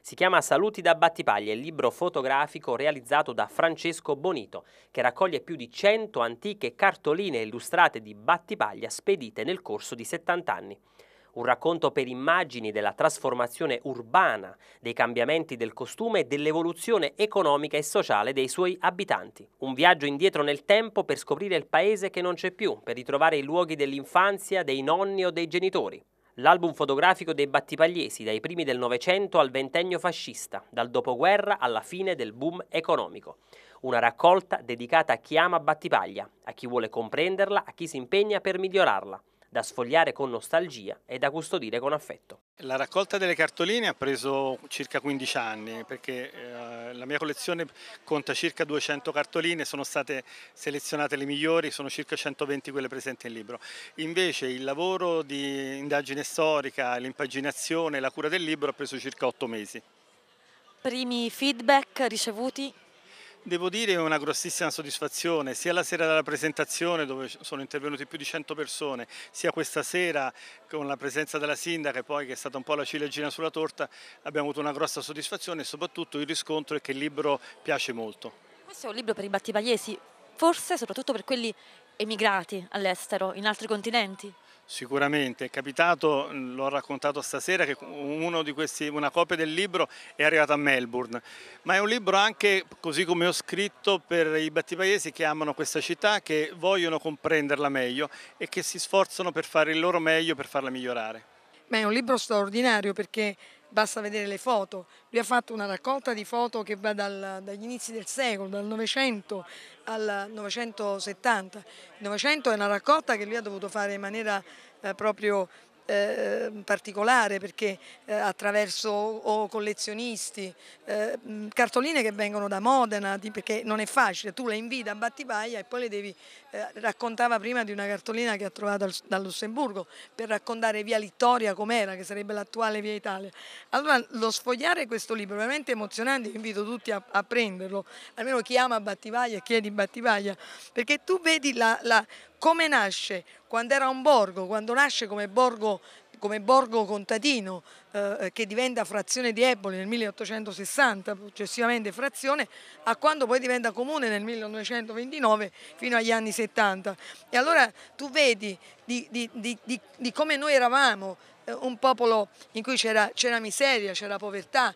Si chiama Saluti da Battipaglia, il libro fotografico realizzato da Francesco Bonito, che raccoglie più di 100 antiche cartoline illustrate di Battipaglia spedite nel corso di 70 anni un racconto per immagini della trasformazione urbana, dei cambiamenti del costume e dell'evoluzione economica e sociale dei suoi abitanti. Un viaggio indietro nel tempo per scoprire il paese che non c'è più, per ritrovare i luoghi dell'infanzia, dei nonni o dei genitori. L'album fotografico dei Battipagliesi dai primi del Novecento al ventennio fascista, dal dopoguerra alla fine del boom economico. Una raccolta dedicata a chi ama Battipaglia, a chi vuole comprenderla, a chi si impegna per migliorarla da sfogliare con nostalgia e da custodire con affetto. La raccolta delle cartoline ha preso circa 15 anni perché eh, la mia collezione conta circa 200 cartoline, sono state selezionate le migliori, sono circa 120 quelle presenti nel libro. Invece il lavoro di indagine storica, l'impaginazione, la cura del libro ha preso circa 8 mesi. Primi feedback ricevuti? Devo dire che è una grossissima soddisfazione, sia la sera della presentazione dove sono intervenuti più di 100 persone, sia questa sera con la presenza della sindaca e poi che è stata un po' la ciliegina sulla torta, abbiamo avuto una grossa soddisfazione e soprattutto il riscontro è che il libro piace molto. Questo è un libro per i battipagliesi, forse soprattutto per quelli emigrati all'estero, in altri continenti? Sicuramente, è capitato, l'ho raccontato stasera, che questi, una copia del libro è arrivata a Melbourne, ma è un libro anche, così come ho scritto, per i battipaesi che amano questa città, che vogliono comprenderla meglio e che si sforzano per fare il loro meglio, per farla migliorare. Ma è un libro straordinario perché basta vedere le foto. Lui ha fatto una raccolta di foto che va dal, dagli inizi del secolo, dal Novecento al 970. Il Novecento è una raccolta che lui ha dovuto fare in maniera eh, proprio eh, particolare perché eh, attraverso o collezionisti, eh, mm, cartoline che vengono da Modena perché non è facile, tu le invita a Battipaglia e poi le devi, eh, raccontava prima di una cartolina che ha trovato al, da Lussemburgo per raccontare via Littoria com'era che sarebbe l'attuale via Italia. Allora lo sfogliare questo libro è veramente emozionante, invito tutti a, a, prenderlo, almeno chi ama Battipaglia e chi è di Battipaglia, perché tu vedi la, la come nasce? Quando era un borgo, quando nasce come borgo, come borgo contadino eh, che diventa frazione di Eboli nel 1860, successivamente frazione, a quando poi diventa comune nel 1929 fino agli anni 70. E allora tu vedi di, di, di, di come noi eravamo eh, un popolo in cui c'era miseria, c'era povertà.